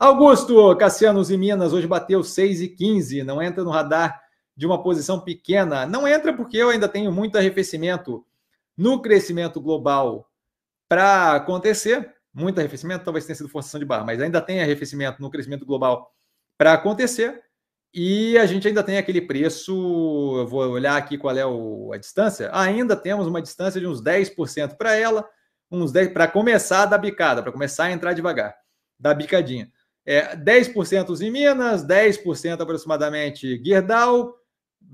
Augusto, Cassianos e Minas, hoje bateu 6 e 15, não entra no radar de uma posição pequena. Não entra porque eu ainda tenho muito arrefecimento no crescimento global para acontecer. Muito arrefecimento, talvez tenha sido forçação de barra, mas ainda tem arrefecimento no crescimento global para acontecer. E a gente ainda tem aquele preço. Eu vou olhar aqui qual é o, a distância. Ainda temos uma distância de uns 10% para ela, uns 10% para começar a dar bicada, para começar a entrar devagar, dar bicadinha é, 10% em Minas, 10% aproximadamente Guerdal,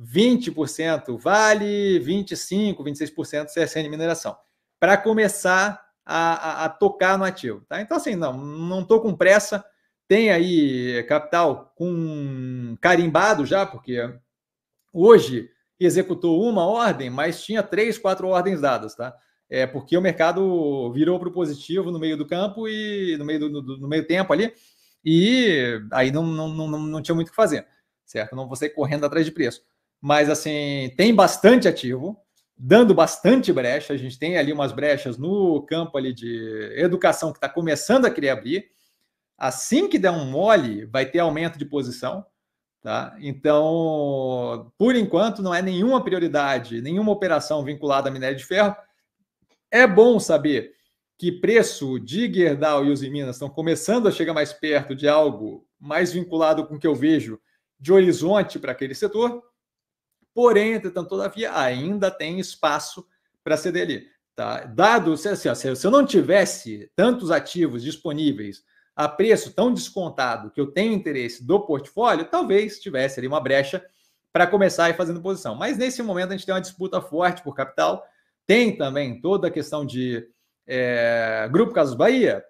20% Vale, 25%, 26% CSN Mineração, para começar a, a, a, tocar no ativo. Tá? Então, assim, não não estou com pressa, tem aí é, capital com carimbado já, porque hoje executou uma ordem, mas tinha três, quatro ordens dadas, tá? É porque o mercado virou para o positivo no meio do campo e no meio do, do no meio tempo ali, e aí não, não, não, não tinha muito o que fazer, certo? Não você correndo atrás de preço. Mas assim, tem bastante ativo, dando bastante brecha. A gente tem ali umas brechas no campo ali de educação que está começando a querer abrir. Assim que der um mole, vai ter aumento de posição. Tá? Então, por enquanto, não é nenhuma prioridade, nenhuma operação vinculada a minério de ferro. É bom saber que preço de Gerdau e os em Minas estão começando a chegar mais perto de algo mais vinculado com o que eu vejo de horizonte para aquele setor. Porém, entretanto, todavia, ainda tem espaço para ceder ali. Tá? Dado, se, se se, eu não tivesse tantos ativos disponíveis a preço tão descontado que eu tenho interesse do portfólio, talvez tivesse ali uma brecha para começar a ir fazendo posição. Mas nesse momento a gente tem uma disputa forte por capital, tem também toda a questão de é, Grupo Casos Bahia,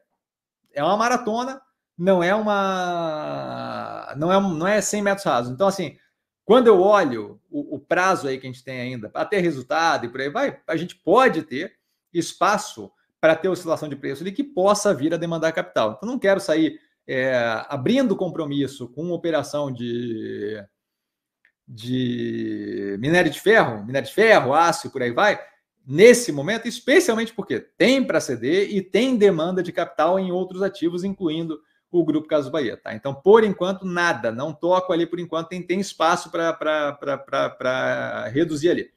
é uma maratona, não é uma. Não é, não é 100 metros rasos. Então, assim, quando eu olho o, o prazo aí que a gente tem ainda, para ter resultado e por aí vai, a gente pode ter espaço para ter oscilação de preço ali que possa vir a demandar capital. Então, não quero sair é, abrindo compromisso com uma operação de, de minério de ferro, minério de ferro, aço e por aí vai, nesse momento, especialmente porque tem para ceder e tem demanda de capital em outros ativos, incluindo o Grupo Caso Bahia. Tá? Então, por enquanto, nada, não toco ali por enquanto, tem, tem espaço para reduzir ali.